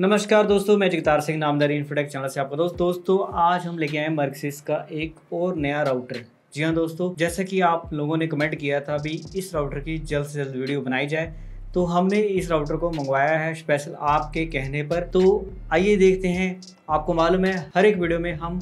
नमस्कार दोस्तों मैं जगतार सिंह नामदारी इन्फोटेक चैनल से आपका दोस्त दोस्तों आज हम लेके आए मर्कसिस का एक और नया राउटर जी हाँ दोस्तों जैसा कि आप लोगों ने कमेंट किया था भी इस राउटर की जल्द से जल्द वीडियो बनाई जाए तो हमने इस राउटर को मंगवाया है स्पेशल आपके कहने पर तो आइए देखते हैं आपको मालूम है हर एक वीडियो में हम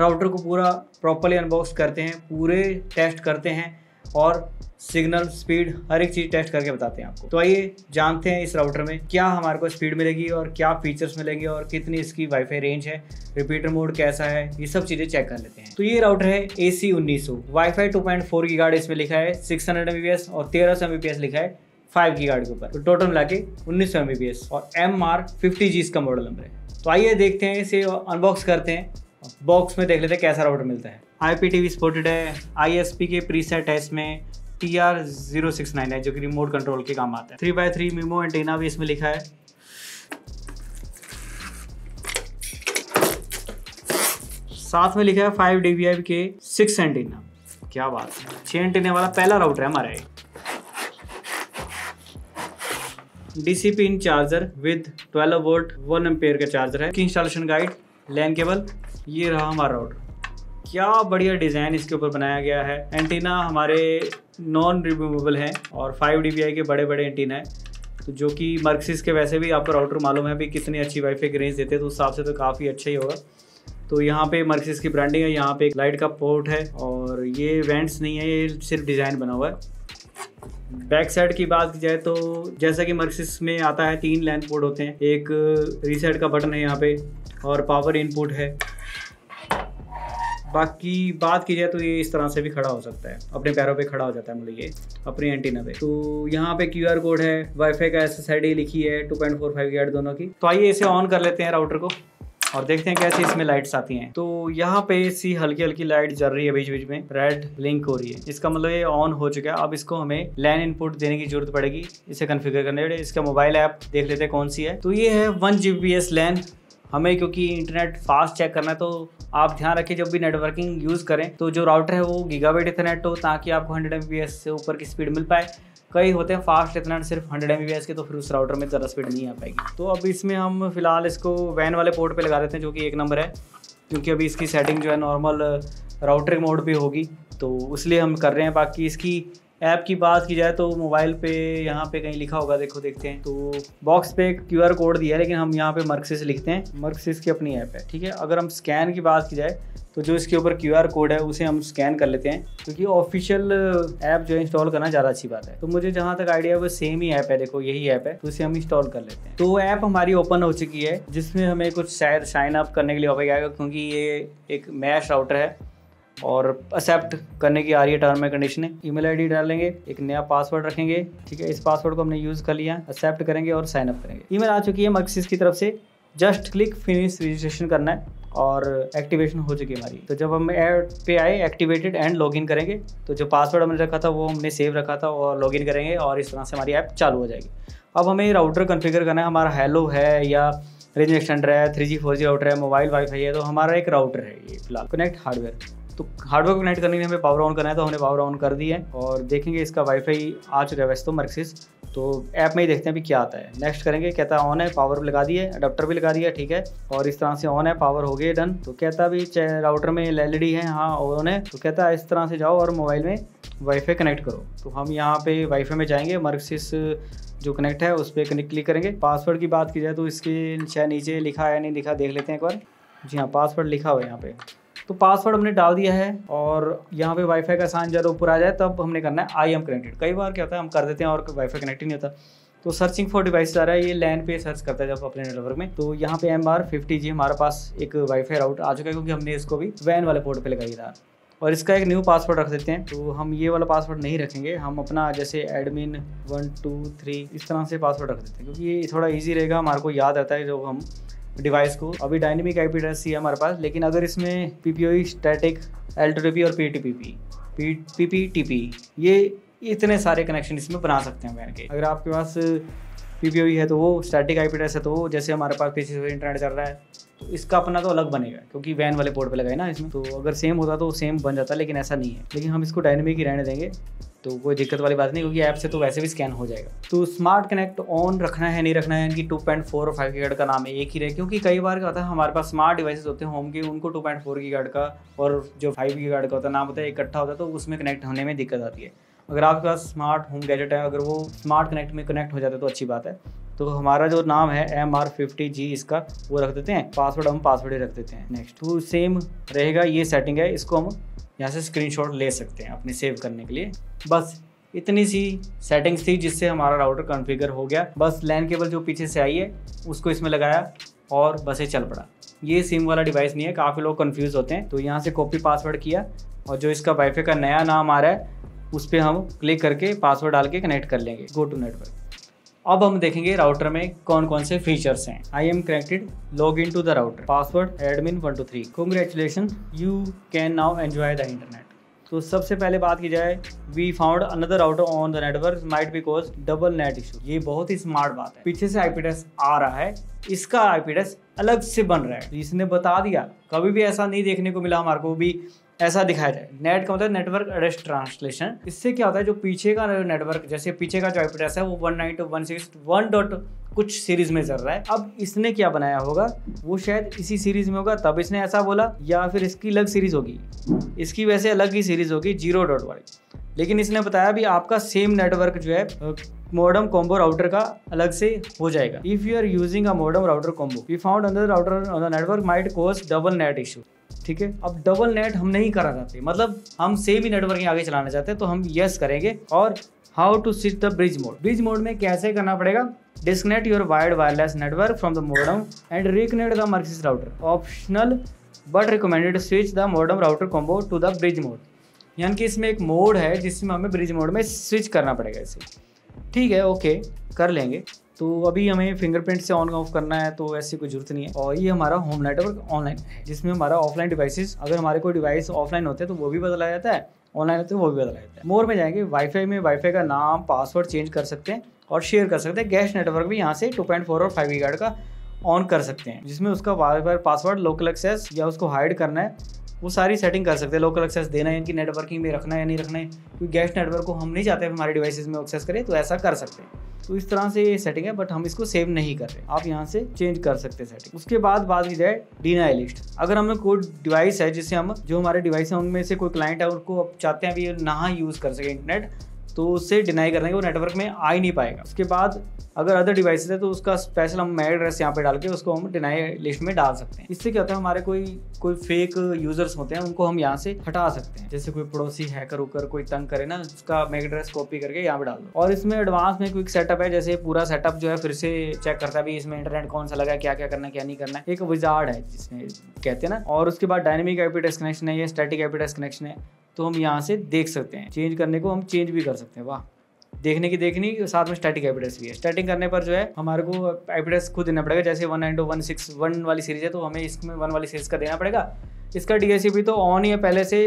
राउटर को पूरा प्रॉपरली अनबॉक्स करते हैं पूरे टेस्ट करते हैं और सिग्नल स्पीड हर एक चीज़ टेस्ट करके बताते हैं आपको तो आइए जानते हैं इस राउटर में क्या हमारे को स्पीड मिलेगी और क्या फीचर्स मिलेंगे और कितनी इसकी वाईफाई रेंज है रिपीटर मोड कैसा है ये सब चीज़ें चेक कर लेते हैं तो ये राउटर है ए सी उन्नीस सौ wifi two point four gigahertz इसमें लिखा है six hundred M B S और तेरह सौ एम बी एस लिखा है फाइव की गार्ड के ऊपर तो टोटल मिला के उन्नीस सौ एम बी एस और एम आर फिफ्टी जी इसका मॉडल नंबर है तो आइए देखते हैं इसे अनबॉक्स करते हैं बॉक्स में देख लेते हैं कैसा राउटर मिलता है I P T V supported है आई एस पी के प्रीसेट है इसमें T R zero six nine है जो कि रिमोट कंट्रोल के काम आता है three by three MIMO antenna भी इसमें लिखा है साथ में लिखा है फाइव डी वी आई के सिक्स एंटीना क्या बात है छः एंटीने वाला पहला राउटर है हमारा D C pin charger with twelve volt one ampere का चार्जर है इंस्टॉलेशन गाइड लैन केबल ये रहा हमारा ऑर्डर क्या बढ़िया डिज़ाइन इसके ऊपर बनाया गया है एंटीना हमारे नॉन रिमूवेबल हैं और फाइव डी के बड़े बड़े एंटीना हैं तो जो कि मर्कसिस के वैसे भी आपको राउटर मालूम है भी कितनी अच्छी वाईफाई की रेंज देते हैं तो उस हिसाब से तो काफ़ी अच्छा ही होगा तो यहाँ पे मर्कसिस की ब्रांडिंग है यहाँ पे एक लाइट का पोर्ट है और ये वेंट्स नहीं है ये सिर्फ डिज़ाइन बना हुआ है बैक साइड की बात की जाए तो जैसा कि मर्कसिस में आता है तीन लैंड पोर्ट होते हैं एक रीसेट का बटन है यहाँ पे और पावर इनपुट है बाकी बात की जाए तो ये इस तरह से भी खड़ा हो सकता है अपने पैरों पे खड़ा हो जाता है मतलब ये अपने एंटीना पे तो यहाँ पे क्यू कोड है वाईफाई का एस एस लिखी है टू पॉइंट फोर फाइव दोनों की तो आइए इसे ऑन कर लेते हैं राउटर को और देखते हैं कैसे इसमें लाइट्स आती हैं तो यहाँ पे सी हल्की हल्की लाइट जल रही है बीच बीच में रेड लिंक हो रही है इसका मतलब ये ऑन हो चुका है अब इसको हमें लैन इनपुट देने की जरूरत पड़ेगी इसे कन्फिगर करने इसका मोबाइल ऐप देख लेते हैं कौन सी है तो ये है वन जी बी लैन हमें क्योंकि इंटरनेट फास्ट चेक करना है तो आप ध्यान रखें जब भी नेटवर्किंग यूज़ करें तो जो राउटर है वो गीगावेट इथरनेट हो ताकि आपको हंड्रेड एम से ऊपर की स्पीड मिल पाए कई होते हैं फास्ट इथरनेट सिर्फ हंड्रेड एम के तो फिर उस राउटर में ज़्यादा स्पीड नहीं आ पाएगी तो अब इसमें हम फिलहाल इसको वैन वाले पोर्ट पर लगा देते हैं जो कि एक नंबर है क्योंकि अभी इसकी सेटिंग जो है नॉर्मल राउटर मोड पे होगी तो इसलिए हम कर रहे हैं बाकी इसकी ऐप की बात की जाए तो मोबाइल पे यहाँ पे कहीं लिखा होगा देखो देखते हैं तो बॉक्स पे क्यू आर कोड दिया है लेकिन हम यहाँ पे मर्कसिस लिखते हैं मर्कसिस की अपनी ऐप है ठीक है अगर हम स्कैन की बात की जाए तो जो इसके ऊपर क्यू आर कोड है उसे हम स्कैन कर लेते हैं क्योंकि ऑफिशियल ऐप जो है इंस्टॉल करना ज़्यादा अच्छी बात है तो मुझे जहाँ तक आइडिया है वो सेम ही ऐप है देखो यही ऐप है तो उसे हम इंस्टॉल कर लेते हैं तो ऐप हमारी ओपन हो चुकी है जिसमें हमें कुछ शायद साइन अप करने के लिए ऑफर आएगा क्योंकि ये एक मैश राउटर है और एक्सेप्ट करने की आ रही है term and condition email ID डालेंगे एक नया पासवर्ड रखेंगे ठीक है इस पासवर्ड को हमने यूज़ कर लिया एक्सेप्ट करेंगे और साइन अप करेंगे ईमेल आ चुकी है मक्सिस की तरफ से जस्ट क्लिक फिनिश रजिस्ट्रेशन करना है और एक्टिवेशन हो चुकी है हमारी तो जब हम ऐड पे आए एक्टिवेटेड एंड लॉगिन करेंगे तो जो पासवर्ड हमने रखा था वो हमने सेव रखा था और लॉगिन करेंगे और इस तरह से हमारी ऐप चालू हो जाएगी अब हमें राउटर कन्फिगर करना है हमारा हेलो है या रेंज एक्सटेंडर है three G four G router है मोबाइल वाईफाई है तो हमारा एक राउटर है ये फिलहाल कनेक्ट हार्डवेयर तो हार्डवेयर कनेक्ट करने के लिए हमें पावर ऑन करना है तो हमने पावर ऑन कर दी है और देखेंगे इसका वाईफाई आ चुका है वैसे तो मर्क्सिस तो ऐप में ही देखते हैं अभी क्या आता है नेक्स्ट करेंगे कहता है ऑन है पावर लगा दिए अडाप्टर अडोप्टर भी लगा दिया ठीक है और इस तरह से ऑन है पावर हो गए डन तो कहता भी राउटर में एल e है हाँ ऑन है तो कहता है इस तरह से जाओ और मोबाइल में वाईफाई कनेक्ट करो तो हम यहाँ पे वाईफाई में जाएंगे मर्क्सिस जो कनेक्ट है उस पर क्लिक करेंगे पासवर्ड की बात की जाए तो इसके शायद नीचे लिखा है नहीं लिखा देख लेते हैं एक बार जी हाँ पासवर्ड लिखा हुआ है यहाँ पे तो पासवर्ड हमने डाल दिया है और यहाँ पे वाईफाई का साइन जब ऊपर आ जाए तब हमने करना है आई एम कनेक्टेड कई बार क्या होता है हम कर देते हैं और वाईफाई कनेक्ट ही नहीं होता तो सर्चिंग फॉर डिवाइस आ रहा है ये लैन पे सर्च करता है जब अपने नेटवर्क में तो यहाँ पे एम आर फिफ्टी जी हमारे पास एक वाईफाई राउट आ चुका है क्योंकि हमने इसको भी वैन वाले पोर्ट पर लगाई था और इसका एक न्यू पासवर्ड रख देते हैं तो हम ये वाला पासवर्ड नहीं रखेंगे हम अपना जैसे एडमिन वन टू थ्री इस तरह से पासवर्ड रख देते हैं क्योंकि ये थोड़ा ईजी रहेगा हमारे को याद आता है जो हम डिवाइस को अभी डायनेमिक आई पी है हमारे पास लेकिन अगर इसमें P P O static L two P और P T P P P P T P ये इतने सारे कनेक्शन इसमें बना सकते हैं बैन के अगर आपके पास पी पी ओ है तो वो स्टैटिक आई पी है तो वो जैसे हमारे पास पी सी इंटरनेट चल रहा है तो इसका अपना तो अलग बनेगा क्योंकि वैन वाले पोर्ट पर लगाए ना इसमें तो अगर सेम होता तो सेम बन जाता लेकिन ऐसा नहीं है लेकिन हम इसको डायनेमिक ही रहने देंगे तो कोई दिक्कत वाली बात नहीं क्योंकि ऐप से तो वैसे भी स्कैन हो जाएगा तो स्मार्ट कनेक्ट ऑन रखना है नहीं रखना है इनकी टू पॉइंट फोर और फाइव की गार्ड का नाम एक ही रहे क्योंकि कई बार क्या होता है हमारे पास स्मार्ट डिवाइस होते हैं होम के उनको two point four gigahertz का और जो फाइव की गार्ड का होता है नाम होता है इकट्ठा होता है तो उसमें कनेक्ट होने में दिक्कत आती है अगर आपके पास स्मार्ट होम गैजेट है अगर वो स्मार्ट कनेक्ट में कनेक्ट हो जाता है तो अच्छी बात है तो हमारा जो नाम है एम आर फिफ्टी जी इसका वो रख देते हैं पासवर्ड हम पासवर्ड ही रख देते हैं नेक्स्ट तो सेम रहेगा ये सेटिंग है इसको हम यहाँ से स्क्रीन ले सकते हैं अपने सेव करने के लिए बस इतनी सी सेटिंग्स थी जिससे हमारा राउटर कॉन्फ़िगर हो गया बस लैन केबल जो पीछे से आई है उसको इसमें लगाया और बस ये चल पड़ा ये सिम वाला डिवाइस नहीं है काफ़ी लोग कन्फ्यूज़ होते हैं तो यहाँ से कॉपी पासवर्ड किया और जो इसका वाईफाई का नया नाम आ रहा है उस पर हम क्लिक करके पासवर्ड डाल के कनेक्ट कर लेंगे गो टू नेटवर्क अब हम देखेंगे राउटर में कौन कौन से फीचर्स हैं I am connected log in to the router password admin one two three congratulation you can now enjoy the internet तो सबसे पहले बात की जाए we found another router on the network might be cause double NAT issue ये बहुत ही smart बात है पीछे से आई पी आ रहा है इसका आई पी अलग से बन रहा है तो इसने बता दिया कभी भी ऐसा नहीं देखने को मिला हमारे को भी ऐसा दिखाया जाए नेट का मतलब नेटवर्क एड्रेस ट्रांसलेशन इससे क्या होता है जो पीछे का नेटवर्क जैसे पीछे का जो आईपी एड्रेस है वो one nine two one six one dot कुछ सीरीज में चल रहा है अब इसने क्या बनाया होगा वो शायद इसी सीरीज में होगा तब इसने ऐसा बोला या फिर इसकी अलग सीरीज होगी इसकी वैसे अलग ही सीरीज होगी जीरो डॉट वाली लेकिन इसने बताया भी आपका सेम नेटवर्क जो है मॉडर्म कॉम्बो राउटर का अलग से हो जाएगा if you are using a modem router combo we found another router network might cause double NAT issue ठीक है अब डबल नेट हम नहीं करना चाहते मतलब हम सेम ही नेटवर्किंग आगे चलाना चाहते हैं तो हम यस करेंगे और how to switch the bridge mode bridge mode में कैसे करना पड़ेगा disconnect your wired wireless network from the modem and reconnect the Mercusys router optional but recommended switch the modem router combo to the bridge mode यानी कि इसमें एक mode है जिसमें हमें ब्रिज मोड में स्विच करना पड़ेगा इसे ठीक है ओके कर लेंगे तो अभी हमें फिंगरप्रिंट से ऑन ऑफ करना है तो ऐसी कोई जरूरत नहीं है और ये हमारा होम नेटवर्क ऑनलाइन है जिसमें हमारा ऑफलाइन डिवाइसेस अगर हमारे कोई डिवाइस ऑफलाइन होते हैं तो वो भी बदला जाता है ऑनलाइन होते हैं वो भी बदला जाता है मोर में जाएंगे वाईफाई में वाईफाई का नाम पासवर्ड चेंज कर सकते हैं और शेयर कर सकते हैं गैस नेटवर्क भी यहाँ से टू पॉइंट फोर और फाइव जी का ऑन कर सकते हैं जिसमें उसका वाईफाई पासवर्ड लोकल एक्सेस या उसको हाइड करना है वो सारी सेटिंग कर सकते हैं लोकल एक्सेस देना है इनकी नेटवर्किंग में रखना है या नहीं रखना है क्योंकि गेस्ट नेटवर्क को हम नहीं चाहते हमारे डिवाइसेस में एक्सेस करें तो ऐसा कर सकते हैं तो इस तरह से ये सेटिंग है बट हम इसको सेव नहीं कर रहे आप यहाँ से चेंज कर सकते हैं सेटिंग उसके बाद बात की जाए डीनाई लिस्ट अगर हमें कोई डिवाइस है जिससे हम जो हमारे डिवाइस है उनमें से कोई क्लाइंट है उनको चाहते हैं भी ना यूज़ कर सके इंटरनेट तो उससे डिनाई करना कि वो नेटवर्क में आ ही नहीं पाएगा उसके बाद अगर अदर डिवाइसेज है तो उसका स्पेशल हम मेल एड्रेस यहाँ पे डाल के उसको हम डिनाई लिस्ट में डाल सकते हैं इससे क्या होता है हमारे कोई कोई फेक यूजर्स होते हैं उनको हम यहाँ से हटा सकते हैं जैसे कोई पड़ोसी हैकर उकर कोई तंग करे ना उसका मेल एड्रेस कॉपी करके यहाँ पे डाल दो और इसमें एडवांस में क्विक सेटअप है जैसे पूरा सेटअप जो है फिर से चेक करता है भी इसमें इंटरनेट कौन सा लगा क्या क्या करना क्या नहीं करना एक विजार्ड है जिसमें कहते हैं ना और उसके बाद डायनेमिक आईपी कनेक्शन है या स्टैटिक आईपी कनेक्शन है तो हम यहाँ से देख सकते हैं चेंज करने को हम चेंज भी कर सकते हैं वाह देखने की देखनी साथ में स्टैटिक एपिडेंस भी है स्टार्टिंग करने पर जो है हमारे को एपिडेंस खुद देना पड़ेगा जैसे one and one six one वाली सीरीज है तो हमें इसमें वन वाली सीरीज का देना पड़ेगा इसका डी भी तो ऑन ही है पहले से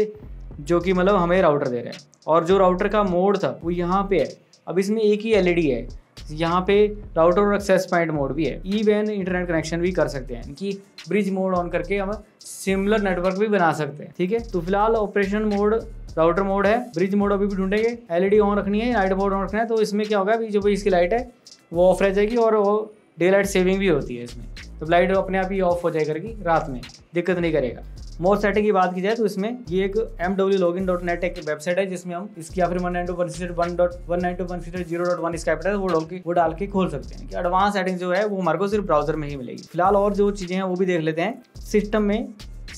जो कि मतलब हमें राउटर दे रहे हैं और जो राउटर का मोड था वो यहाँ पे है अब इसमें एक ही एल e है यहाँ पे राउटर और एक्सेस पॉइंट मोड भी है वैन इंटरनेट कनेक्शन भी कर सकते हैं इनकी ब्रिज मोड ऑन करके हम सिमिलर नेटवर्क भी बना सकते हैं ठीक है तो फिलहाल ऑपरेशन मोड राउटर मोड है ब्रिज मोड अभी भी ढूंढेंगे एलईडी ऑन e रखनी है लाइट मोड ऑन रखना है तो इसमें क्या होगा अभी जो भी इसकी लाइट है वो ऑफ रह जाएगी और वो डे लाइट सेविंग भी होती है इसमें तो लाइट अपने आप ही ऑफ हो जाएगी रात में दिक्कत नहीं करेगा मोर सेटिंग की बात की जाए तो इसमें ये एक M W log in dot net एक वेबसाइट है जिसमें हम इसकी या फिर one nine two one six one dot one nine two one six zero dot one इसका है वो डाल के वो डाल के खोल सकते हैं कि एडवांस सेटिंग जो है वो हमारे को सिर्फ ब्राउजर में ही मिलेगी फिलहाल और जो चीज़ें हैं वो भी देख लेते हैं सिस्टम में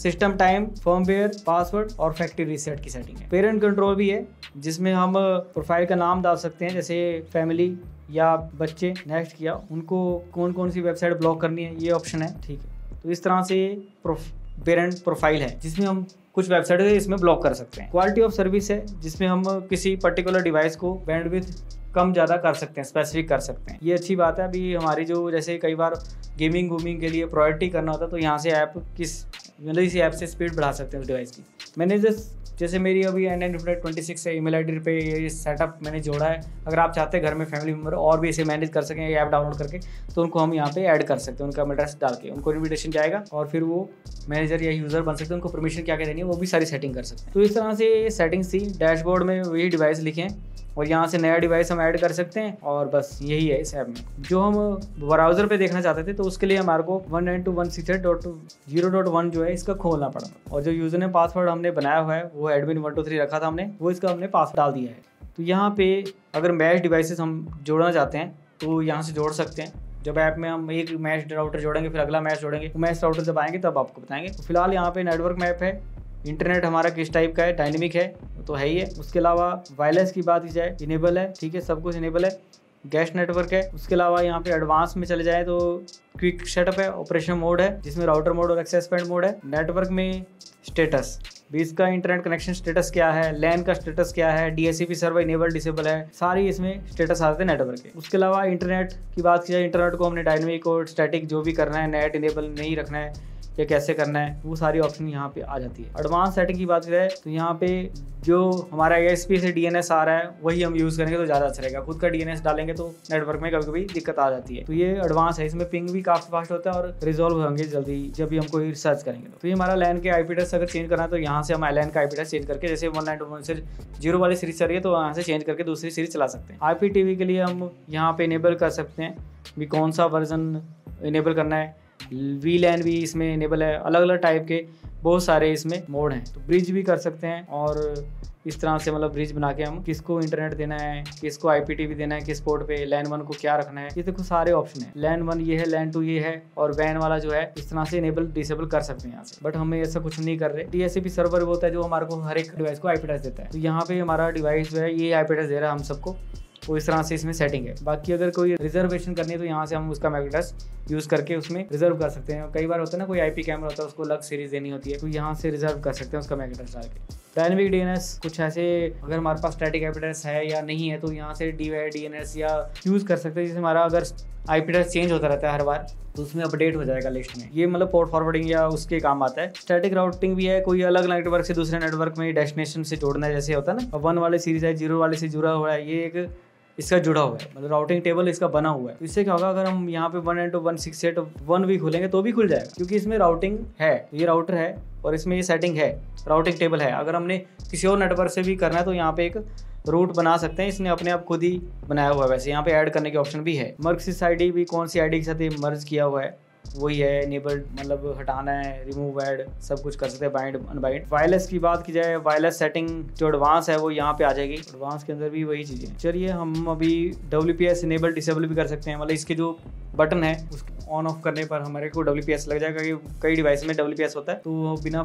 सिस्टम टाइम फर्मवेयर पासवर्ड और फैक्ट्री रीसेट की सेटिंग है पेरेंट कंट्रोल भी है जिसमें हम प्रोफाइल uh, का नाम डाल सकते हैं जैसे फैमिली या बच्चे नेक्स्ट किया उनको कौन कौन सी वेबसाइट ब्लॉक करनी है ये ऑप्शन है ठीक है तो इस तरह से प्रोफ पेरेंट प्रोफाइल है जिसमें हम कुछ वेबसाइट है इसमें ब्लॉक कर सकते हैं क्वालिटी ऑफ सर्विस है जिसमें हम किसी पर्टिकुलर डिवाइस को बैंडविथ कम ज़्यादा कर सकते हैं स्पेसिफिक कर सकते हैं ये अच्छी बात है अभी हमारी जो जैसे कई बार गेमिंग वूमिंग के लिए प्रायोरिटी करना होता है तो यहाँ से ऐप किस मतलब इसी ऐप से स्पीड बढ़ा सकते हैं उस डिवाइस की मैंने जस्ट जैसे मेरी अभी एन एन ट्वेंटी सिक्स है मेल आई पे ये सेटअप मैंने जोड़ा है अगर आप चाहते हैं घर में फैमिली मेम्बर और भी इसे मैनेज कर सकें ऐप डाउनलोड करके तो उनको हम यहाँ पे ऐड कर सकते हैं उनका एड्रेस डाल के उनको इन्विटेशन जाएगा और फिर वो मैनेजर या यूज़र बन सकते हैं उनको परमिशन क्या क्या देनी है वो भी सारी सेटिंग कर सकते हैं तो इस तरह से सेटिंग्स थी डैशबोर्ड में वही डिवाइस लिखे हैं और यहाँ से नया डिवाइस हम ऐड कर सकते हैं और बस यही है इस ऐप में जो हम ब्राउज़र पे देखना चाहते थे तो उसके लिए हमारे को one nine two one six eight dot zero dot one जो है इसका खोलना पड़ा और जो यूज़र ने पासवर्ड हमने बनाया हुआ है वो एडमिन वन टू थ्री रखा था हमने वो इसका हमने पास डाल दिया है तो यहाँ पे अगर मैच डिवाइसेस हम जोड़ना चाहते हैं तो यहाँ से जोड़ सकते हैं जब ऐप में हम एक मैच राउटर जोड़ेंगे फिर अगला मैच जोड़ेंगे तो मैच राउटर जब आएंगे तब आपको बताएंगे तो फिलहाल यहाँ पे नेटवर्क मैप है इंटरनेट हमारा किस टाइप का है डायनेमिक है तो है ही है उसके अलावा वायरलेस की बात की जाए इनेबल है ठीक है सब कुछ इनेबल है गैस नेटवर्क है उसके अलावा यहाँ पे एडवांस में चले जाए तो क्विक सेटअप है ऑपरेशन मोड है जिसमें राउटर मोड और एक्सेस पॉइंट मोड है नेटवर्क में स्टेटस भी इसका इंटरनेट कनेक्शन स्टेटस क्या है लैन का स्टेटस क्या है डीएससीपी सर्वर इनेबल डिसेबल है सारी इसमें स्टेटस आते हैं नेटवर्क के उसके अलावा इंटरनेट की बात की जाए इंटरनेट को हमने डायनेमिक और स्टैटिक जो भी करना है नेट इनेबल नहीं रखना है या कैसे करना है वो सारी ऑप्शन यहाँ पे आ जाती है एडवांस सेटिंग की बात करें तो यहाँ पे जो हमारा एस पी से डी आ रहा है वही हम यूज़ करेंगे तो ज़्यादा अच्छा रहेगा खुद का डी डालेंगे तो नेटवर्क में कभी कभी दिक्कत आ जाती है तो ये एडवांस है इसमें पिंग भी काफ़ी फास्ट होता है और रिजोल्व होंगे जल्दी जब भी हम कोई रिसर्च करेंगे तो।, तो ये हमारा लैन के आई अगर चेंज करना है तो यहाँ से हम आई का आई चेंज करके जैसे वन नाइन से जीरो वाली सीरीज चल रही है तो यहाँ से चेंज करके दूसरी सीरीज चला सकते हैं आई के लिए हम यहाँ पे इनेबल कर सकते हैं भी कौन सा वर्जन इनेबल करना है वी लैन भी इसमें इनेबल है अलग अलग टाइप के बहुत सारे इसमें मोड हैं तो ब्रिज भी कर सकते हैं और इस तरह से मतलब ब्रिज बना के हम किसको इंटरनेट देना है किसको आईपीटीवी देना है किस पोर्ट पे लैन वन को क्या रखना है ये देखो सारे ऑप्शन है लैन वन ये है लैन टू ये है और वैन वाला जो है इस तरह से इनेबल डिसेबल कर सकते हैं यहाँ से बट हमें ऐसा कुछ नहीं कर रहे डीएससीपी सर्वर होता है जो हमारे को हर एक डिवाइस को आईपीटेस देता है तो यहाँ पे हमारा डिवाइस जो है ये आईपीटेस दे रहा है हम सबको वो इस तरह से इसमें सेटिंग है बाकी अगर कोई रिजर्वेशन करनी है तो यहाँ से हम उसका मैग्नेटस यूज़ करके उसमें रिजर्व कर सकते हैं कई बार होता है ना कोई आईपी कैमरा होता है उसको लग सीरीज देनी होती है तो यहाँ से रिजर्व कर सकते हैं उसका मैग्नेटस डाल के डायनेमिक डीएनएस कुछ ऐसे अगर हमारे पास स्टैटिक एपिडेंस है या नहीं है तो यहाँ से डी एस या यूज़ कर सकते हैं जैसे हमारा अगर आईपी चेंज होता रहता है हर बार तो उसमें अपडेट हो जाएगा लिस्ट में ये मतलब पोर्ट फॉरवर्डिंग या उसके काम आता है स्टैटिक राउटिंग भी है कोई अलग नेटवर्क से दूसरे नेटवर्क में डेस्टिनेशन से जोड़ना जैसे होता है ना वन वाले सीरीज है जीरो वाले से जुड़ा हुआ है ये एक इसका जुड़ा हुआ है मतलब राउटिंग टेबल इसका बना हुआ है तो इससे क्या होगा अगर हम यहाँ पे one two one six eight one भी खोलेंगे तो भी खुल जाएगा क्योंकि इसमें राउटिंग है ये राउटर है और इसमें ये सेटिंग है राउटिंग टेबल है अगर हमने किसी और नेटवर्क से भी करना है तो यहाँ पे एक रूट बना सकते हैं इसने अपने आप खुद ही बनाया हुआ है वैसे यहाँ पे ऐड करने के ऑप्शन भी है मर्क सिस आई भी कौन सी आई के साथ मर्ज किया हुआ है वही है इनेबल मतलब हटाना है रिमूव एड सब कुछ कर सकते हैं बाइंड अनबाइंड वायरलेस की बात की जाए वायरलेस सेटिंग जो एडवांस है वो यहाँ पे आ जाएगी एडवांस के अंदर भी वही चीज़ें चलिए हम अभी W P S enable disable भी कर सकते हैं मतलब इसके जो बटन है उसको ऑन ऑफ करने पर हमारे को डब्ल्यू पी एस लग जाएगा कई डिवाइस में डब्ल्यू पी एस होता है तो बिना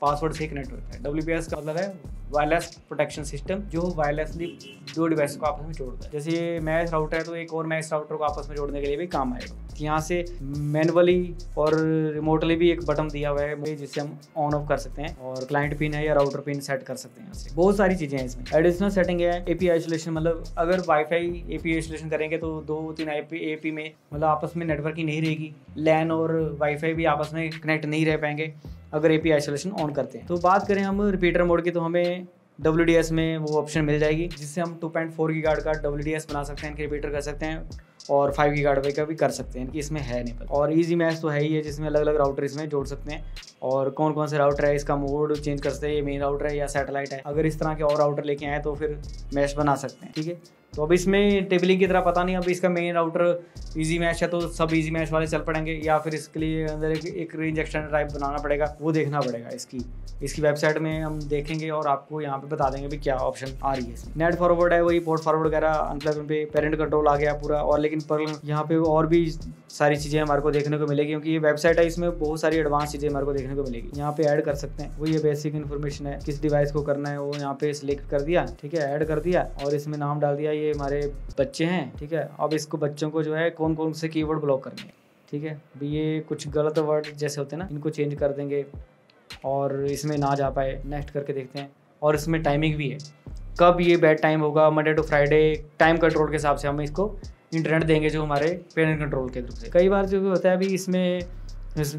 पासवर्ड से कनेक्ट होता है डब्ल्यू का मतलब है वायरलेस प्रोटेक्शन सिस्टम जो वायरलेसली दो डिवाइस को आपस में जोड़ता है जैसे ये राउटर है तो एक और मैच राउटर को आपस में जोड़ने के लिए भी काम आएगा तो यहाँ से मैनुअली और रिमोटली भी एक बटन दिया हुआ है जिससे हम ऑन ऑफ कर सकते हैं और क्लाइंट पिन है या राउटर पिन सेट कर सकते हैं यहाँ से बहुत सारी चीज़ें हैं इसमें एडिशनल सेटिंग है पी आइसोलेशन मतलब अगर वाईफाई पी आइसोलेशन करेंगे तो दो तीन आई एपी में मतलब आपस में नेटवर्किंग नहीं रहेगी लैन और वाईफाई भी आपस में कनेक्ट नहीं रह पाएंगे अगर ए आइसोलेशन ऑन करते हैं तो बात करें हम रिपीटर मोड की तो हमें डब्ल्यू में वो ऑप्शन मिल जाएगी जिससे हम two point four gigahertz का डब्ल्यू बना सकते हैं इनके रिपीटर कर सकते हैं और फाइव की गार्ड का भी कर सकते हैं कि इसमें है नहीं और ईजी मैच तो है ही है जिसमें अलग अलग राउटर इसमें जोड़ सकते हैं और कौन कौन से राउटर है इसका मोड चेंज कर सकते हैं ये मेन राउटर है या सैटेलाइट है अगर इस तरह के और राउटर लेके आए तो फिर मैच बना सकते हैं ठीक है तो अब इसमें टेबलिंग की तरह पता नहीं अभी इसका मेन राउटर इजी मैच है तो सब इजी मैच वाले चल पड़ेंगे या फिर इसके लिए अंदर एक, एक रेंज एक्सटेंडर टाइप बनाना पड़ेगा वो देखना पड़ेगा इसकी इसकी वेबसाइट में हम देखेंगे और आपको यहाँ पे बता देंगे भी क्या ऑप्शन आ रही है नेट फॉरवर्ड है वही पोर्ट फॉरवर्ड वगैरह अनप्लग पे पेरेंट कंट्रोल आ गया पूरा और लेकिन पर यहाँ पे और भी सारी चीज़ें हमारे को देखने को मिलेगी क्योंकि ये वेबसाइट है इसमें बहुत सारी एडवांस चीज़ें हमारे को देखने को मिलेगी यहाँ पे ऐड कर सकते हैं वो ये बेसिक इन्फॉर्मेशन है किस डिवाइस को करना है वो यहाँ पे सिलेक्ट कर दिया ठीक है ऐड कर दिया और इसमें नाम डाल दिया ये हमारे बच्चे हैं ठीक है अब इसको बच्चों को जो है कौन कौन से कीवर्ड ब्लॉक करेंगे ठीक है भी ये कुछ गलत वर्ड जैसे होते हैं ना इनको चेंज कर देंगे और इसमें ना जा पाए नेक्स्ट करके देखते हैं और इसमें टाइमिंग भी है कब ये बैड टाइम होगा Monday to Friday time control के हिसाब से हम इसको इंटरनेट देंगे जो हमारे पेरेंट कंट्रोल के थ्रू से कई बार जो होता है अभी इसमें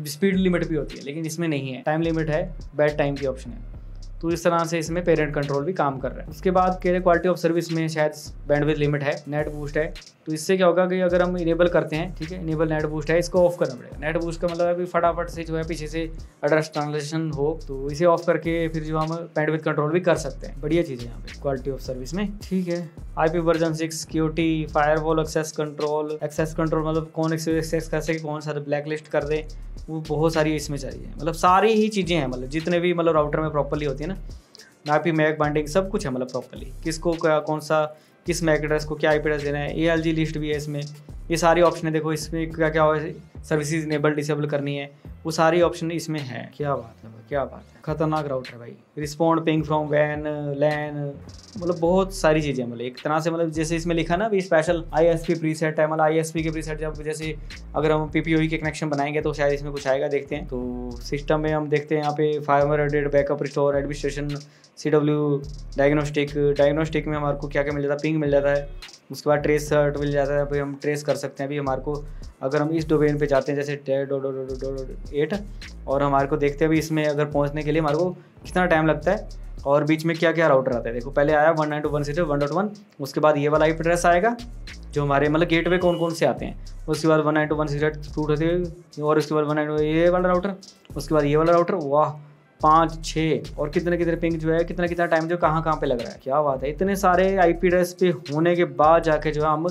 स्पीड लिमिट भी होती है लेकिन इसमें नहीं है टाइम लिमिट है बैड टाइम की ऑप्शन है तो इस तरह से इसमें पेरेंट कंट्रोल भी काम कर रहा है उसके बाद कह रहे क्वालिटी ऑफ सर्विस में शायद बैंडविथ लिमिट है नेट बूस्ट है तो इससे क्या होगा कि अगर हम इनेबल करते हैं ठीक है इनेबल नेट बूस्ट है इसको ऑफ करना पड़ेगा नेट बूस्ट का मतलब अभी फटाफट से जो है पीछे से एड्रेस ट्रांसलेशन हो तो इसे ऑफ करके फिर जो हम पैंड विथ कंट्रोल भी कर सकते हैं बढ़िया चीज़ है यहाँ पे क्वालिटी ऑफ सर्विस में ठीक है I P version six firewall access control access control मतलब कौन एक्सेस कर सके कौन सा ब्लैक लिस्ट कर दे वो बहुत सारी इसमें चाहिए मतलब सारी ही चीज़ें हैं मतलब जितने भी मतलब राउटर में प्रॉपरली होती है ना नापी मैक बाइंडिंग सब कुछ है मतलब प्रॉपरली किसको क्या कौन सा किस मैक एड्रेस को क्या आई देना है ए एल जी लिस्ट भी है इसमें ये सारी ऑप्शन है देखो इसमें क्या क्या सर्विसेज इनेबल डिसेबल करनी है वो सारी ऑप्शन इसमें है क्या बात है क्या बात है खतरनाक राउट है भाई रिस्पॉन्ड पिंग फ्रॉम वैन लैन मतलब बहुत सारी चीज़ें मतलब एक तरह से मतलब जैसे इसमें लिखा ना अभी special I S P preset है मतलब आई एस पी के प्री सेट जब जैसे अगर हम पी पी ओ के कनेक्शन बनाएंगे तो शायद इसमें कुछ आएगा देखते हैं तो सिस्टम में हम देखते हैं यहाँ पे five hundred backup restore administration C W diagnostic diagnostic में हमारे को क्या क्या मिल जाता है पिंग मिल जाता है उसके बाद ट्रेस मिल जाता है अभी हम ट्रेस कर सकते हैं अभी हमारे को अगर हम इस डोमेन पे जाते हैं जैसे डो डो डो डो एट और हमारे को देखते हैं अभी इसमें अगर पहुंचने के लिए हमारे को कितना टाइम लगता है और बीच में क्या क्या राउटर आता है देखो पहले आया one nine two one six one dot one उसके बाद ये वाला आई एड्रेस आएगा जो हमारे मतलब गेट वे कौन कौन से आते हैं उसके बाद one nine two one six two और उसके बाद वन नाइन ये वाला राउटर उसके बाद ये वाला राउटर वाह पाँच छः और कितने कितने पिंग जो है कितना कितना टाइम जो कहाँ कहाँ पे लग रहा है क्या बात है इतने सारे आई पी एड्रेस पे होने के बाद जाके जो है हम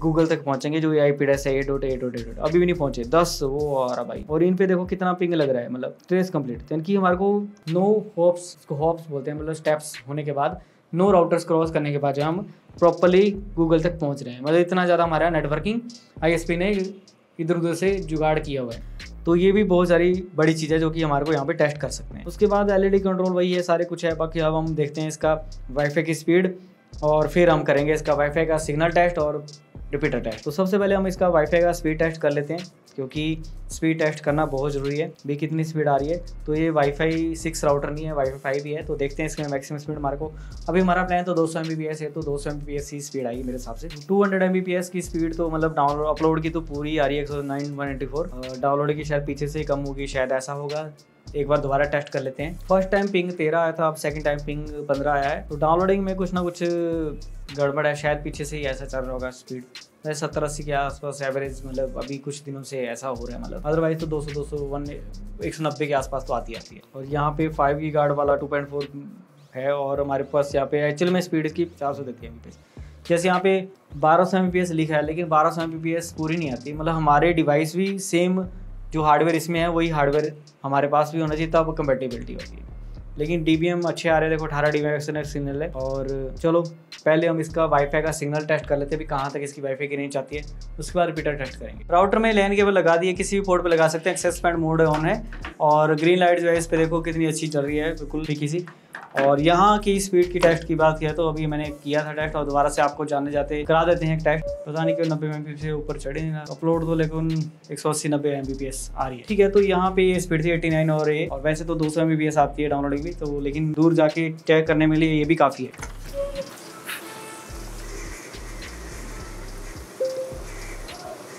गूगल तक पहुँचेंगे जो ये आई पी एड्रेस है eight dot eight dot eight dot अभी भी नहीं पहुँचे दस वो आ रहा भाई और इन पे देखो कितना पिंग लग रहा है मतलब ट्रेस कंप्लीट यानी हमारे को नो होप्स होप्स बोलते हैं मतलब स्टेप्स होने के बाद नो राउटर्स क्रॉस करने के बाद जो हम प्रॉपरली गूगल तक पहुँच रहे हैं मतलब इतना ज़्यादा हमारा नेटवर्किंग आई एस पी ने इधर उधर से जुगाड़ किया हुआ है तो ये भी बहुत सारी बड़ी चीज़ है जो कि हमारे को यहाँ पे टेस्ट कर सकते हैं उसके बाद एलईडी कंट्रोल e वही है सारे कुछ है बाकी अब हम देखते हैं इसका वाईफाई की स्पीड और फिर हम करेंगे इसका वाईफाई का सिग्नल टेस्ट और रिपीटर टेस्ट तो सबसे पहले हम इसका वाईफाई का स्पीड टेस्ट कर लेते हैं क्योंकि स्पीड टेस्ट करना बहुत ज़रूरी है भी कितनी स्पीड आ रही है तो ये वाईफाई सिक्स राउटर नहीं है वाईफाई फाइव भी है तो देखते हैं इसमें मैक्सिमम स्पीड हमारे को अभी हमारा प्लान तो दो सौ एम बी पी एस है तो दो सौ एम पी एस की स्पीड आएगी मेरे हिसाब से two hundred M B P S की स्पीड तो मतलब डाउनलोड अपलोड की तो पूरी आ रही है एक सौ नाइन वन फोर डाउनलोड की शायद पीछे से कम होगी शायद ऐसा होगा एक बार दोबारा टेस्ट कर लेते हैं फर्स्ट टाइम पिंग तेरह आया था अब सेकंड टाइम पिंग पंद्रह आया है तो डाउनलोडिंग में कुछ ना कुछ गड़बड़ है शायद पीछे से ही ऐसा चल रहा होगा स्पीड मतलब सत्तर अस्सी के आसपास एवरेज मतलब अभी कुछ दिनों से ऐसा हो रहा है मतलब अदरवाइज तो 200 200 वन एक सौ नब्बे के आसपास तो आती आती है और यहाँ पे फाइव की गार्ड वाला टू पॉइंट फोर है और हमारे पास यहाँ पे एक्चुअल में स्पीड की चार सौ देती है एम जैसे यहाँ पे बारह सौ लिखा है लेकिन बारह सौ पूरी नहीं आती मतलब हमारे डिवाइस भी सेम जो हार्डवेयर इसमें है वही हार्डवेयर हमारे पास भी होना चाहिए तब कंपेटेबिलिटी होती है लेकिन डी अच्छे आ रहे देखो अठारह डी बी सिग्नल है और चलो पहले हम इसका वाईफाई का सिग्नल टेस्ट कर लेते हैं कहाँ तक इसकी वाईफाई की रेंज आती है उसके बाद रिपीटर टेस्ट करेंगे राउटर में लैन केबल लगा दिए किसी भी पोर्ट पर लगा सकते हैं एक्सेस पैंड मोड ऑन है और ग्रीन लाइट जो है इस पर देखो कितनी अच्छी चल रही है बिल्कुल ठीक सी और यहाँ की स्पीड की टेस्ट की बात किया तो अभी मैंने किया था टेस्ट और दोबारा से आपको जाने जाते करा देते हैं टेस्ट पता नहीं क्यों नब्बे एम से ऊपर चढ़े नहीं ना अपलोड तो लेकिन एक सौ अस्सी नब्बे एम आ रही है ठीक है तो यहाँ पे ये स्पीड थी एटी नाइन और ए और वैसे तो दो सौ एम आती है डाउनलोडिंग भी तो लेकिन दूर जाके चेक करने में लिए ये भी काफ़ी है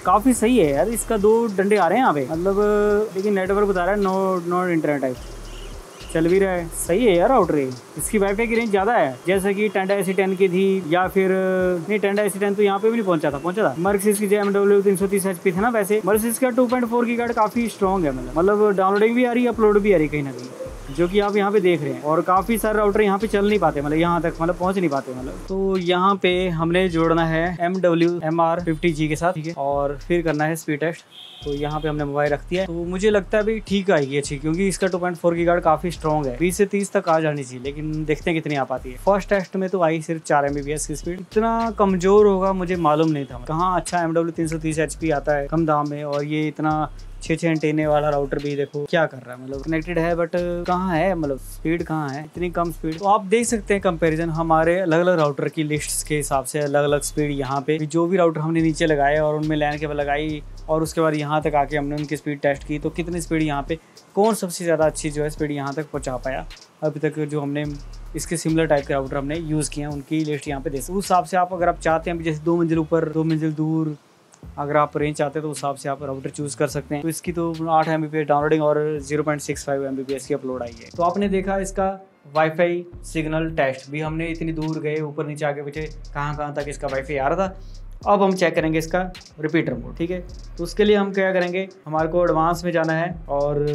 काफ़ी सही है यार इसका दो डंडे आ रहे हैं यहाँ पे मतलब लेकिन नेटवर्क बता रहा है नो नॉट इंटरनेट टाइप चल भी रहा है सही है यार आउटर इसकी वाईफाई की रेंज ज़्यादा है जैसे कि टेंडा एसी टेन की थी या फिर नहीं टेंडा एसी टेन तो यहाँ पे भी नहीं पहुंचा था पहुंचा था मर्स की एमडब्ल्यू तीन सौ तीस एचपी थे ना वैसे मर्स का two point four gigahertz काफी स्ट्रॉन्ग है मतलब मतलब डाउनलोडिंग भी आ रही है अपलोड भी आ रही कहीं ना कहीं जो कि आप यहाँ पे देख रहे हैं और काफ़ी सारे राउटर यहाँ पे चल नहीं पाते मतलब यहाँ तक मतलब पहुंच नहीं पाते मतलब तो यहाँ पे हमने जोड़ना है M W M R fifty G के साथ ठीक है और फिर करना है स्पीड टेस्ट तो यहाँ पे हमने मोबाइल रख दिया तो मुझे लगता है भी ठीक आएगी अच्छी क्योंकि इसका two point four gigahertz काफ़ी स्ट्रॉन्ग है बीस से तीस तक आ जानी चाहिए लेकिन देखते हैं कितनी आ पाती है फर्स्ट टेस्ट में तो आई सिर्फ चार एम की स्पीड इतना कमज़ोर होगा मुझे मालूम नहीं था कहाँ अच्छा एम डब्ल्यू तीन सौ तीस एच पी आता है कम दाम में और ये इतना छः छः एंटीने वाला राउटर भी देखो क्या कर रहा है मतलब कनेक्टेड है बट कहाँ है मतलब स्पीड कहाँ है इतनी कम स्पीड तो आप देख सकते हैं कंपेरिजन हमारे अलग अलग राउटर की लिस्ट के हिसाब से अलग अलग स्पीड यहाँ पे जो भी राउटर हमने नीचे लगाए और उनमें लैन केबल लगाई और उसके बाद यहाँ तक आके हमने उनकी स्पीड टेस्ट की तो कितनी स्पीड यहाँ पे कौन सबसे ज़्यादा अच्छी जो है स्पीड यहाँ तक पहुँचा पाया अभी तक जो हमने इसके सिमिलर टाइप के राउटर हमने यूज़ किए हैं उनकी लिस्ट यहाँ पे दे सकते उस हिसाब से आप अगर आप चाहते हैं जैसे दो मंजिल ऊपर दो मंजिल दूर अगर आप रेंज चाहते हैं तो उस हिसाब से आप राउटर चूज़ कर सकते हैं तो इसकी तो आठ एम डाउनलोडिंग और zero point six five M की अपलोड आई है तो आपने देखा इसका वाईफाई सिग्नल टेस्ट भी हमने इतनी दूर गए ऊपर नीचे आगे पीछे कहाँ कहाँ तक इसका वाईफाई आ रहा था अब हम चेक करेंगे इसका रिपीटर मोड ठीक है तो उसके लिए हम क्या करेंगे हमारे को एडवांस में जाना है और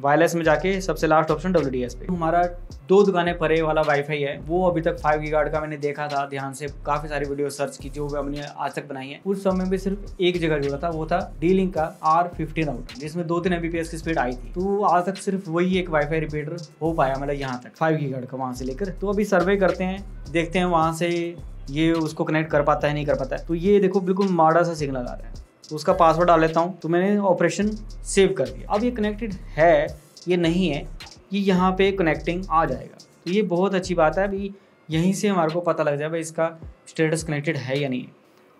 वायरलेस में जाके सबसे last option W D S पे हमारा दो दुकानें परे वाला वाईफाई है वो अभी तक फाइव जी का मैंने देखा था ध्यान से काफी सारी वीडियो सर्च की जो हमने आज तक बनाई है उस समय में सिर्फ एक जगह जुड़ा था वो था डी लिंक का आर फिफ्टीन आउट जिसमें दो तीन एमबीपीएस की स्पीड आई थी तो आज तक सिर्फ वही एक वाईफाई रिपीटर हो पाया मतलब यहाँ तक फाइव जी का वहाँ से लेकर तो अभी सर्वे करते हैं देखते हैं वहाँ से ये उसको कनेक्ट कर पाता है नहीं कर पाता है तो ये देखो बिल्कुल माड़ा सा सिग्नल आ रहा है तो उसका पासवर्ड डाल लेता हूँ तो मैंने ऑपरेशन सेव कर दिया अब ये कनेक्टेड है ये नहीं है ये यहाँ पे कनेक्टिंग आ जाएगा तो ये बहुत अच्छी बात है अभी यहीं से हमारे को पता लग जाए भाई इसका स्टेटस कनेक्टेड है या नहीं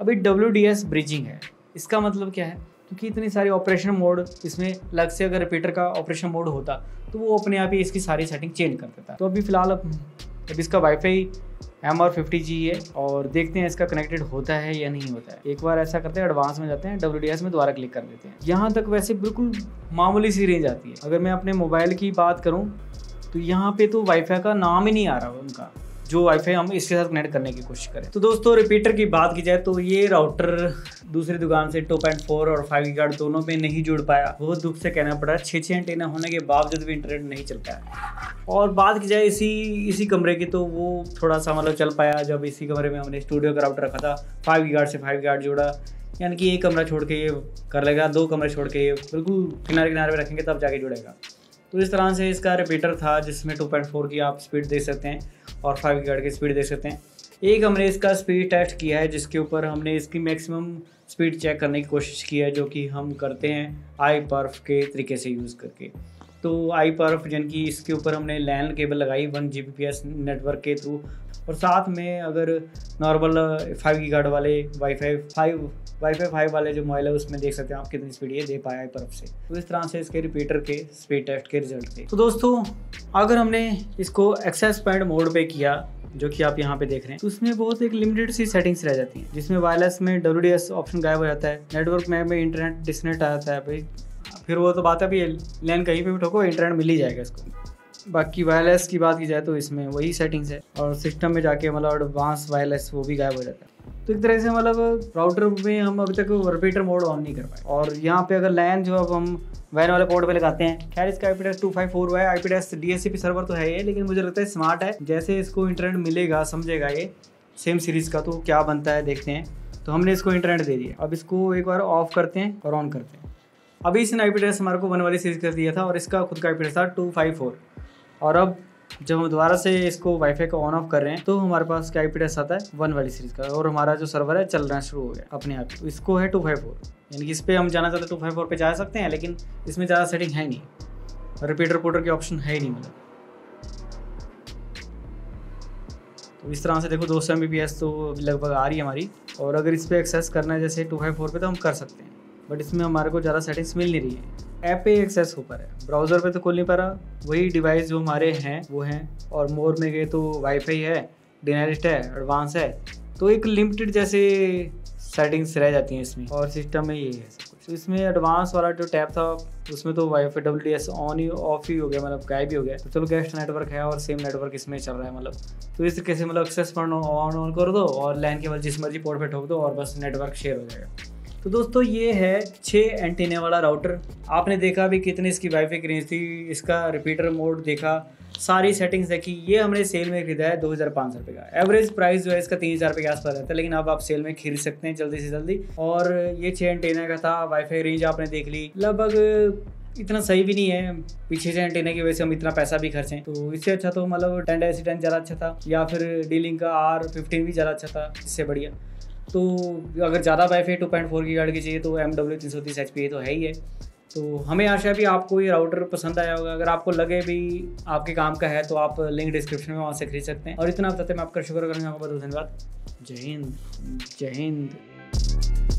अभी डब्ल्यू डी एस ब्रिजिंग है इसका मतलब क्या है क्योंकि इतनी सारी ऑपरेशन मोड इसमें अलग से अगर रिपीटर का ऑपरेशन मोड होता तो वो अपने आप ही इसकी सारी सेटिंग चेंज कर देता तो अभी फ़िलहाल अब इसका wifi M R fifty G है और देखते हैं इसका कनेक्टेड होता है या नहीं होता है एक बार ऐसा करते हैं एडवांस में जाते हैं डब्ल्यू डी एस में दोबारा क्लिक कर देते हैं यहाँ तक वैसे बिल्कुल मामूली सी रेंज आती है अगर मैं अपने मोबाइल की बात करूँ तो यहाँ पे तो वाईफाई का नाम ही नहीं आ रहा उनका जो वाईफाई हम इसके साथ कनेक्ट करने की कोशिश करें तो दोस्तों रिपीटर की बात की जाए तो ये राउटर दूसरी दुकान से टू पॉइंट फोर और फाइव गार्ड दोनों में नहीं जुड़ पाया बहुत दुख से कहना पड़ा छः छः एंटेना होने के बावजूद भी इंटरनेट नहीं चल पाया और बात की जाए इसी इसी कमरे की तो वो थोड़ा सा मतलब चल पाया जब इसी कमरे में हमने स्टूडियो का राउटर रखा था फाइव गार्ड से फाइव गार्ड जोड़ा यानी कि एक कमरा छोड़ के ये कर लेगा दो कमरे छोड़ के ये बिल्कुल किनारे किनारे में रखेंगे तब जाके जुड़ेगा तो इस तरह से इसका रिपीटर था जिसमें टू पॉइंट फोर की आप स्पीड देख सकते हैं और फाइव की की स्पीड देख सकते हैं एक हमने इसका स्पीड टेस्ट किया है जिसके ऊपर हमने इसकी मैक्सिमम स्पीड चेक करने की कोशिश की है जो कि हम करते हैं आई पर्फ के तरीके से यूज़ करके तो आई पर्फ जिनकी इसके ऊपर हमने लैन केबल लगाई वन जी नेटवर्क के थ्रू और साथ में अगर नॉर्मल फाइव की गार्ड वाले वाईफाई फाइव वाईफाई फाइव वाले जो मोबाइल है उसमें देख सकते हैं आप कितनी स्पीड ये दे पाया है तरफ से तो इस तरह से इसके रिपीटर के स्पीड टेस्ट के रिजल्ट थे तो दोस्तों अगर हमने इसको एक्सेस पॉइंट मोड पे किया जो कि आप यहाँ पे देख रहे हैं तो उसमें बहुत एक लिमिटेड सी सेटिंग्स रह जाती हैं जिसमें वायरलेस में डब्ल्यू ऑप्शन गायब हो जाता है नेटवर्क में इंटरनेट डिस्कनेक्ट आ जाता है भाई फिर वो तो बात है भाई लैन कहीं पर भी ठोको इंटरनेट मिल ही जाएगा इसको बाकी वायरलेस की बात की जाए तो इसमें वही सेटिंग्स है और सिस्टम में जाके मतलब एडवांस वायरलेस वो भी गायब हो जाता है तो एक तरह से मतलब राउटर में हम अभी तक वर्पेटर मोड ऑन नहीं कर पाए और यहाँ पे अगर लैन जो अब हम वैन वाले पोर्ट पे लगाते हैं खैर इसका I P two five four हुआ I P test D S C P server तो है ये लेकिन मुझे लगता है स्मार्ट है जैसे इसको इंटरनेट मिलेगा समझेगा ये सेम सीरीज़ का तो क्या बनता है देखते हैं तो हमने इसको इंटरनेट दे दिया अब इसको एक बार ऑफ करते हैं और ऑन करते हैं अभी इसने आई पी हमारे को वन वाली सीरीज कर दिया था और इसका खुद का आई पी था टू फाइव फोर और अब जब हम दोबारा से इसको वाईफाई को ऑन ऑफ कर रहे हैं तो हमारे पास क्या आई आता है वन वाली सीरीज का और हमारा जो सर्वर है चल रहा शुरू हो गया अपने आप इसको है टू फाइव फोर यानी कि इस पर हम जाना चाहते हैं टू फाइव फोर पर जा सकते हैं लेकिन इसमें ज़्यादा सेटिंग है नहीं रिपीटर रिपोर्टर के ऑप्शन है ही नहीं मतलब तो इस तरह से देखो दो सौ एम तो लगभग आ रही है हमारी और अगर इस पर एक्सेस करना है जैसे टू फाइव फोर पर तो हम कर सकते हैं बट इसमें हमारे को ज़्यादा सेटिंग्स मिल नहीं रही है ऐप पे एक्सेस हो पा रहा है ब्राउज़र पे तो खोल नहीं पा रहा वही डिवाइस जो हमारे हैं वो हैं और मोर में गए तो वाईफाई है डिनेरिस्ट है एडवांस है तो एक लिमिटेड जैसे सेटिंग्स रह जाती हैं इसमें और सिस्टम में यही है सब कुछ तो इसमें एडवांस वाला जो टैब था उसमें तो फाई डब्ल्यू डी एस ऑन ही ऑफ ही हो गया मतलब गायब ही हो गया तो चलो गेस्ट नेटवर्क है और सेम नेटवर्क इसमें चल रहा है मतलब तो इस तरीके से मतलब एक्सेस पर ऑन ऑन कर दो और लैन केबल जिस मर्जी पोर्ट पे ठोक दो और बस नेटवर्क शेयर हो जाएगा तो दोस्तों ये है छः एंटीने वाला राउटर आपने देखा भी कितने इसकी वाईफाई रेंज थी इसका रिपीटर मोड देखा सारी सेटिंग्स देखी ये हमने सेल में खरीदा है दो हज़ार पाँच सौ रुपये का एवरेज प्राइस जो है इसका तीन हज़ार रुपये के आसपास रहता है लेकिन अब आप सेल में खरीद सकते हैं जल्दी से जल्दी और ये छः एंटेना का था वाईफाई रेंज आपने देख ली लगभग इतना सही भी नहीं है पीछे से एंटीना की वजह से हम इतना पैसा भी खर्चें तो इससे अच्छा तो मतलब टेन डेसी टेन ज़्यादा अच्छा था या फिर डीलिंग का आर फिफ्टीन भी ज़्यादा अच्छा था इससे बढ़िया तो अगर ज़्यादा वाईफाई टू पॉइंट फोर की गाड़ की चाहिए तो एम डब्ल्यू तीन सौ तीस एच पी तो है ही है तो हमें आशा है भी आपको ये राउटर पसंद आया होगा अगर आपको लगे भी आपके काम का है तो आप लिंक डिस्क्रिप्शन में वहाँ से खरीद सकते हैं और इतना बताते मैं आपका शुक्र करूँगा आपका बहुत धन्यवाद जय हिंद जय हिंद